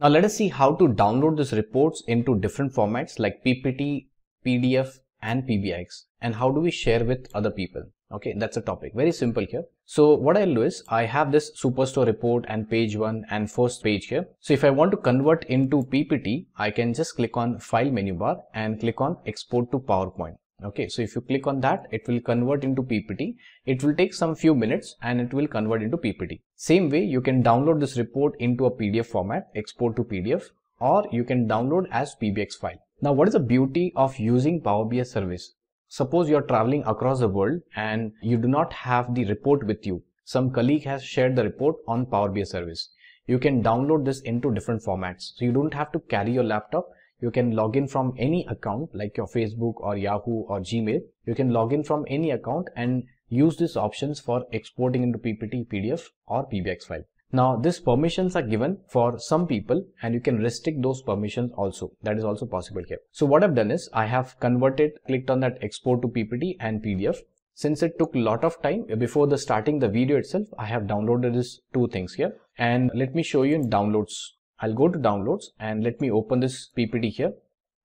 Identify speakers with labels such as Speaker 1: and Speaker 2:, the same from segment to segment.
Speaker 1: Now let us see how to download these reports into different formats like PPT, PDF and PBX and how do we share with other people. Okay, that's a topic. Very simple here. So what I'll do is I have this Superstore report and page one and first page here. So if I want to convert into PPT, I can just click on file menu bar and click on export to PowerPoint okay so if you click on that it will convert into ppt it will take some few minutes and it will convert into ppt same way you can download this report into a pdf format export to pdf or you can download as pbx file now what is the beauty of using power bi service suppose you're traveling across the world and you do not have the report with you some colleague has shared the report on power bi service you can download this into different formats so you don't have to carry your laptop you can log in from any account like your Facebook or Yahoo or Gmail. You can log in from any account and use these options for exporting into PPT, PDF or PBX file. Now these permissions are given for some people and you can restrict those permissions also. That is also possible here. So what I've done is I have converted, clicked on that export to PPT and PDF. Since it took a lot of time before the starting the video itself, I have downloaded these two things here and let me show you in downloads I'll go to downloads and let me open this PPT here.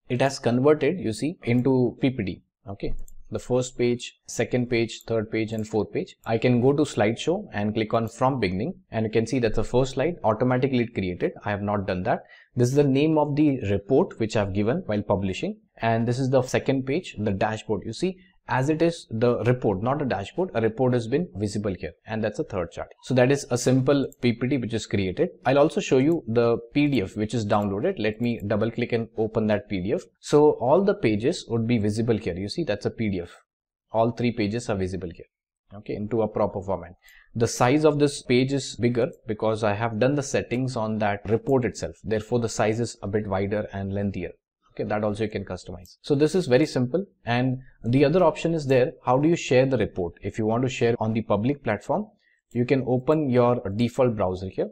Speaker 1: It has converted, you see, into PPT. Okay, the first page, second page, third page and fourth page. I can go to slideshow and click on from beginning and you can see that the first slide automatically created. I have not done that. This is the name of the report which I've given while publishing and this is the second page, the dashboard you see as it is the report not a dashboard a report has been visible here and that's a third chart so that is a simple ppt which is created i'll also show you the pdf which is downloaded let me double click and open that pdf so all the pages would be visible here you see that's a pdf all three pages are visible here okay into a proper format the size of this page is bigger because i have done the settings on that report itself therefore the size is a bit wider and lengthier okay that also you can customize so this is very simple and the other option is there how do you share the report if you want to share on the public platform you can open your default browser here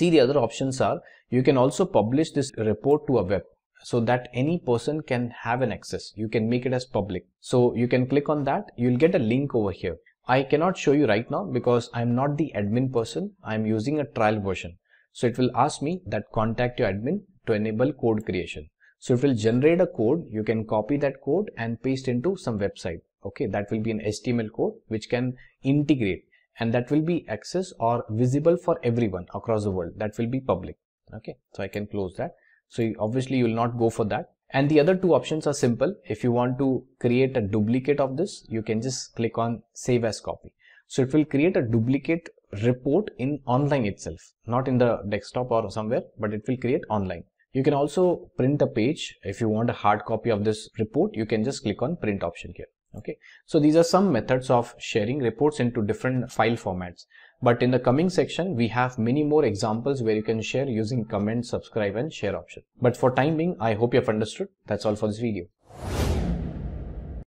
Speaker 1: see the other options are you can also publish this report to a web so that any person can have an access you can make it as public so you can click on that you'll get a link over here I cannot show you right now because I'm not the admin person I'm using a trial version so it will ask me that contact your admin to enable code creation so it will generate a code. You can copy that code and paste into some website. Okay, that will be an HTML code which can integrate and that will be access or visible for everyone across the world. That will be public. Okay, so I can close that. So you, obviously you will not go for that. And the other two options are simple. If you want to create a duplicate of this, you can just click on save as copy. So it will create a duplicate report in online itself, not in the desktop or somewhere, but it will create online. You can also print a page. If you want a hard copy of this report, you can just click on print option here. Okay, so these are some methods of sharing reports into different file formats. But in the coming section, we have many more examples where you can share using comment, subscribe and share option. But for time being, I hope you have understood. That's all for this video.